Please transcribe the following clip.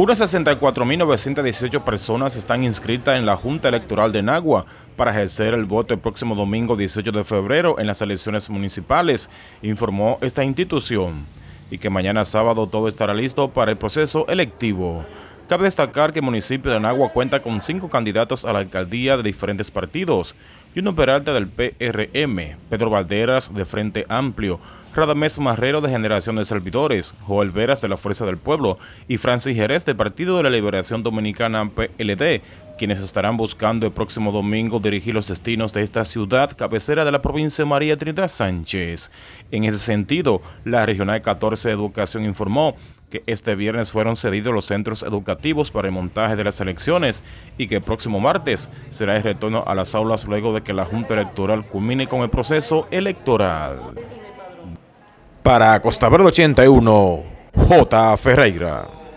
Unas 64.918 personas están inscritas en la Junta Electoral de Nagua para ejercer el voto el próximo domingo 18 de febrero en las elecciones municipales, informó esta institución, y que mañana sábado todo estará listo para el proceso electivo. Cabe destacar que el municipio de Nagua cuenta con cinco candidatos a la alcaldía de diferentes partidos, y un Peralta del PRM, Pedro Valderas de Frente Amplio, Radamés Marrero de Generación de Servidores, Joel Veras de la Fuerza del Pueblo y Francis Jerez del Partido de la Liberación Dominicana PLD, quienes estarán buscando el próximo domingo dirigir los destinos de esta ciudad cabecera de la provincia de María Trinidad Sánchez. En ese sentido, la Regional 14 de Educación informó que este viernes fueron cedidos los centros educativos para el montaje de las elecciones y que el próximo martes será el retorno a las aulas luego de que la Junta Electoral culmine con el proceso electoral. Para Costa Verde 81, J. Ferreira.